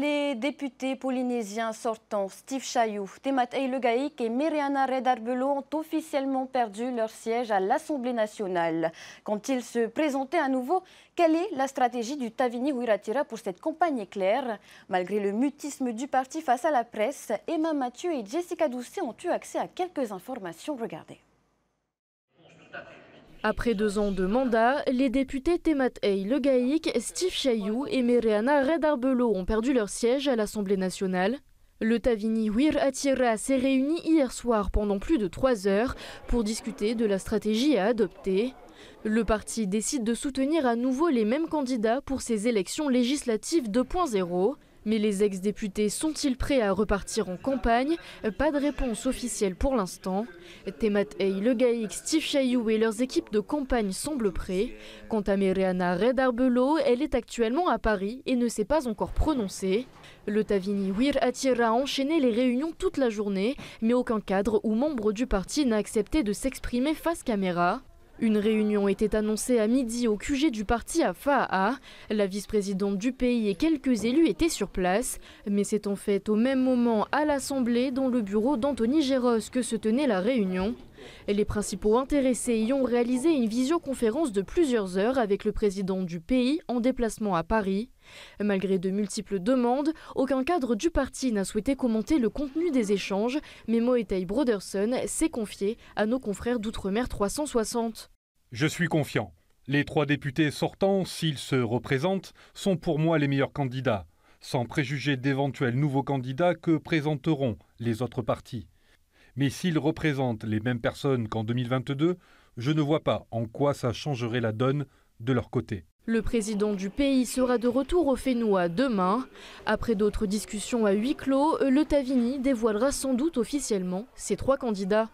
Les députés polynésiens sortants Steve Chaillou, Le Gaïk et Meriana Redarbelo ont officiellement perdu leur siège à l'Assemblée nationale. Quand ils se présentaient à nouveau, quelle est la stratégie du Tavini Huiratira pour cette campagne éclair Malgré le mutisme du parti face à la presse, Emma Mathieu et Jessica Doucet ont eu accès à quelques informations. Regardez. Après deux ans de mandat, les députés Temat Ey Steve Chaillou et Mereana Redarbelo ont perdu leur siège à l'Assemblée nationale. Le Tavini Wir Atira s'est réuni hier soir pendant plus de trois heures pour discuter de la stratégie à adopter. Le parti décide de soutenir à nouveau les mêmes candidats pour ces élections législatives 2.0. Mais les ex-députés sont-ils prêts à repartir en campagne euh, Pas de réponse officielle pour l'instant. Temat Hey, Le Gaïc, Steve Chaillou et leurs équipes de campagne semblent prêts. Quant à Meriana Redarbelo, elle est actuellement à Paris et ne s'est pas encore prononcée. Le Tavini Wir Atira a enchaîné les réunions toute la journée, mais aucun cadre ou membre du parti n'a accepté de s'exprimer face caméra. Une réunion était annoncée à midi au QG du parti à Faa. La vice-présidente du pays et quelques élus étaient sur place. Mais c'est en fait au même moment à l'Assemblée, dans le bureau d'Anthony Géros, que se tenait la réunion les principaux intéressés y ont réalisé une visioconférence de plusieurs heures avec le président du pays en déplacement à Paris. Malgré de multiples demandes, aucun cadre du parti n'a souhaité commenter le contenu des échanges, mais Moetei Broderson s'est confié à nos confrères d'Outre-mer 360. Je suis confiant. Les trois députés sortants, s'ils se représentent, sont pour moi les meilleurs candidats, sans préjuger d'éventuels nouveaux candidats que présenteront les autres partis. Mais s'ils représentent les mêmes personnes qu'en 2022, je ne vois pas en quoi ça changerait la donne de leur côté. Le président du pays sera de retour au Fénois demain. Après d'autres discussions à huis clos, le Tavini dévoilera sans doute officiellement ses trois candidats.